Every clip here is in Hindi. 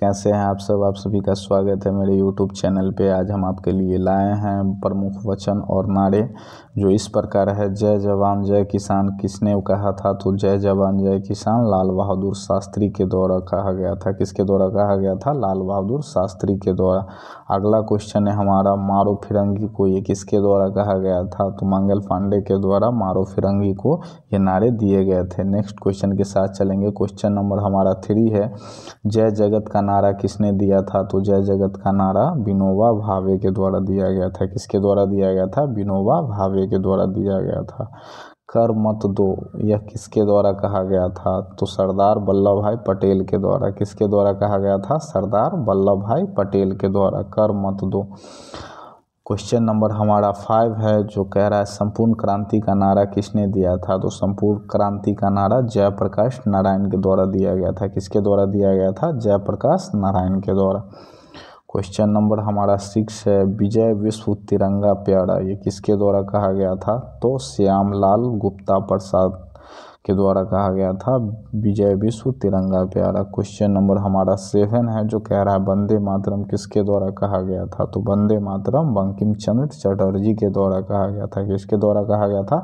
कैसे हैं आप सब आप सभी का स्वागत है मेरे YouTube चैनल पे आज हम आपके लिए लाए हैं प्रमुख वचन और नारे जो इस प्रकार है जय जवान जय किसान किसने कहा था तो जय जवान जय किसान लाल बहादुर शास्त्री के द्वारा कहा गया था किसके द्वारा कहा गया था लाल बहादुर शास्त्री के द्वारा अगला क्वेश्चन है हमारा मारो फिरंगी को ये किसके द्वारा कहा गया था तो मंगल पांडे के द्वारा मारो फिरंगी को ये नारे दिए गए थे नेक्स्ट क्वेश्चन के साथ चलेंगे क्वेश्चन नंबर हमारा थ्री है जय जगत का का नारा किसने दिया था तो जय जगत का नारा विनोबा भावे के द्वारा दिया गया था किसके द्वारा दिया गया था विनोबा भावे के द्वारा दिया गया था कर मत दो यह किसके द्वारा कहा गया था तो सरदार वल्लभ भाई पटेल के द्वारा किसके द्वारा कहा गया था सरदार वल्लभ भाई पटेल के द्वारा कर मत दो क्वेश्चन नंबर हमारा फाइव है जो कह रहा है संपूर्ण क्रांति का नारा किसने दिया था तो संपूर्ण क्रांति का नारा जयप्रकाश नारायण के द्वारा दिया गया था किसके द्वारा दिया गया था जयप्रकाश नारायण के द्वारा क्वेश्चन नंबर हमारा सिक्स है विजय विश्व तिरंगा प्यारा ये किसके द्वारा कहा गया था तो श्यामलाल गुप्ता प्रसाद के द्वारा कहा गया था विजय विश्व तिरंगा प्यारा क्वेश्चन नंबर हमारा सेवन है जो कह रहा है वंदे मातरम किसके द्वारा कहा गया था तो वंदे मातरम बंकिम चंद्र चटर्जी के द्वारा कहा गया था किसके द्वारा कहा गया था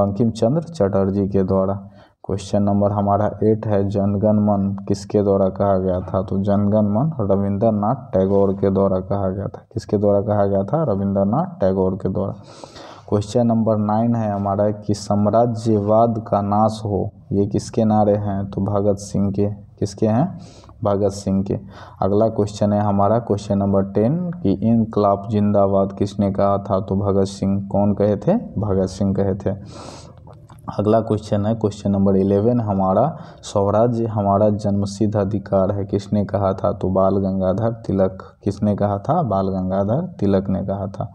बंकिम चंद्र चटर्जी के द्वारा क्वेश्चन नंबर हमारा एट है जनगण मन किसके द्वारा कहा गया था तो जनगण मन रविंद्रनाथ टैगोर के द्वारा कहा गया था किसके द्वारा कहा गया था रविंद्रनाथ टैगोर के द्वारा क्वेश्चन नंबर नाइन है हमारा कि साम्राज्यवाद का नाश हो ये किसके नारे हैं तो भगत सिंह के किसके हैं भगत सिंह के अगला क्वेश्चन है हमारा क्वेश्चन नंबर टेन कि इनकलाब जिंदाबाद किसने कहा था तो भगत सिंह कौन कहे थे भगत सिंह कहे थे अगला क्वेश्चन है क्वेश्चन नंबर इलेवन हमारा स्वराज्य हमारा जन्म सिद्ध अधिकार है किसने कहा था तो बाल गंगाधर तिलक किसने कहा था बाल गंगाधर तिलक ने कहा था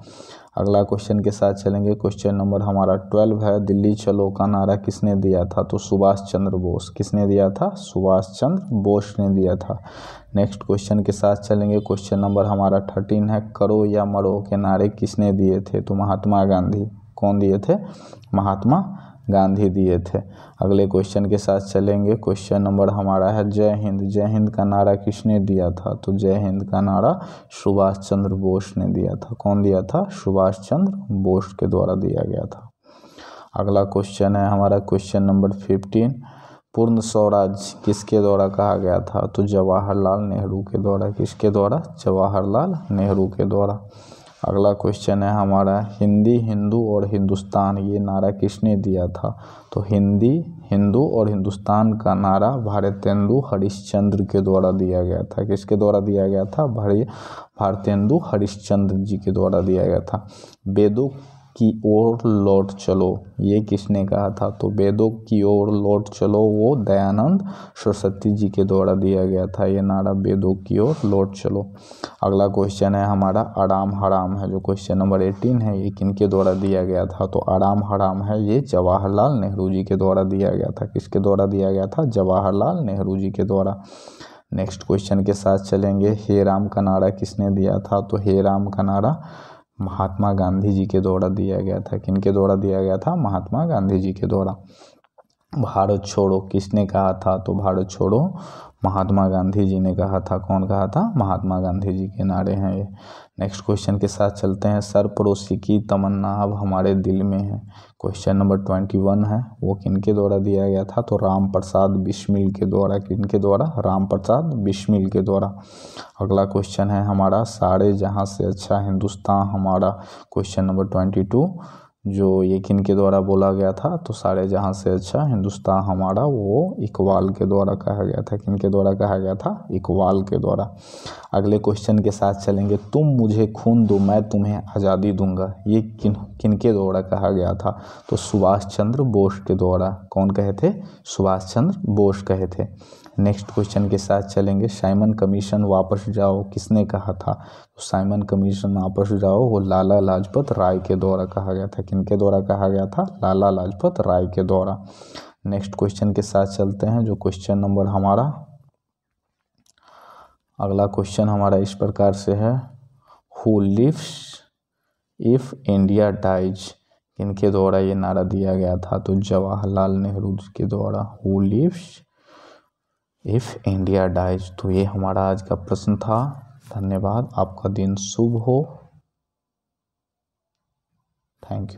अगला क्वेश्चन के साथ चलेंगे क्वेश्चन नंबर हमारा ट्वेल्व है दिल्ली चलो का नारा किसने दिया था तो सुभाष चंद्र बोस किसने दिया था सुभाष चंद्र बोस ने दिया था नेक्स्ट क्वेश्चन के साथ चलेंगे क्वेश्चन नंबर हमारा थर्टीन है करो या मरो के नारे किसने दिए थे तो महात्मा गांधी कौन दिए थे महात्मा गांधी दिए थे अगले क्वेश्चन के साथ चलेंगे क्वेश्चन नंबर हमारा है जय हिंद जय हिंद का नारा किसने दिया था तो जय हिंद का नारा सुभाष चंद्र बोस ने दिया था कौन दिया था सुभाष चंद्र बोस के द्वारा दिया गया था अगला क्वेश्चन है हमारा क्वेश्चन नंबर फिफ्टीन पूर्ण स्वराज किसके द्वारा कहा गया था तो जवाहरलाल नेहरू के द्वारा किसके द्वारा जवाहरलाल नेहरू के द्वारा अगला क्वेश्चन है हमारा हिंदी हिंदू और हिंदुस्तान ये नारा किसने दिया था तो हिंदी हिंदू और हिंदुस्तान का नारा भारतेंदु हरिश्चंद्र के द्वारा दिया गया था किसके द्वारा दिया गया था भारी भारतेंदु हरिश्चंद्र जी के द्वारा दिया गया था वेदों की ओर लौट चलो ये किसने कहा था तो वेदों की ओर लौट चलो वो दयानंद सरस्वती जी के द्वारा दिया गया था ये नारा वेदों की ओर लौट चलो अगला क्वेश्चन है हमारा आराम हराम है जो क्वेश्चन नंबर एटीन है ये किन के द्वारा दिया गया था तो आराम हराम है ये जवाहरलाल नेहरू जी के द्वारा दिया गया था किसके द्वारा दिया गया था जवाहरलाल नेहरू जी के द्वारा नेक्स्ट क्वेश्चन के साथ चलेंगे हे राम का नारा किसने दिया था तो हे राम का नारा महात्मा गांधी जी के द्वारा दिया गया था किन के द्वारा दिया गया था महात्मा गांधी जी के द्वारा भारत छोड़ो किसने कहा था तो भारत छोड़ो महात्मा गांधी जी ने कहा था कौन कहा था महात्मा गांधी जी के नारे हैं ये नेक्स्ट क्वेश्चन के साथ चलते हैं सर पड़ोसी की तमन्ना अब हमारे दिल में है क्वेश्चन नंबर ट्वेंटी वन है वो किन के द्वारा दिया गया था तो राम प्रसाद बिश्मिल के द्वारा किन के द्वारा राम प्रसाद बिश्मिल के द्वारा अगला क्वेश्चन है हमारा सारे जहाँ से अच्छा हिंदुस्तान हमारा क्वेश्चन नंबर ट्वेंटी टू जो ये किन के द्वारा बोला गया था तो सारे जहाँ से अच्छा हिंदुस्तान हमारा वो इकबाल के द्वारा कहा गया था किन के द्वारा कहा गया था इकबाल के द्वारा अगले क्वेश्चन के साथ चलेंगे तुम मुझे खून दो मैं तुम्हें आज़ादी दूंगा ये किन किन के द्वारा कहा गया था तो सुभाष चंद्र बोस के द्वारा कौन कहे थे सुभाष चंद्र बोस कहे थे नेक्स्ट क्वेश्चन के साथ चलेंगे साइमन कमीशन वापस जाओ किसने कहा था तो साइमन कमीशन वापस जाओ वो लाला लाजपत राय के द्वारा कहा गया था किनके द्वारा कहा गया था लाला लाजपत राय के द्वारा नेक्स्ट क्वेश्चन के साथ चलते हैं जो क्वेश्चन नंबर हमारा अगला क्वेश्चन हमारा इस प्रकार से है who lives if India dies इनके द्वारा ये नारा दिया गया था तो जवाहरलाल नेहरू के द्वारा who lives if India dies तो ये हमारा आज का प्रश्न था धन्यवाद आपका दिन शुभ हो थैंक यू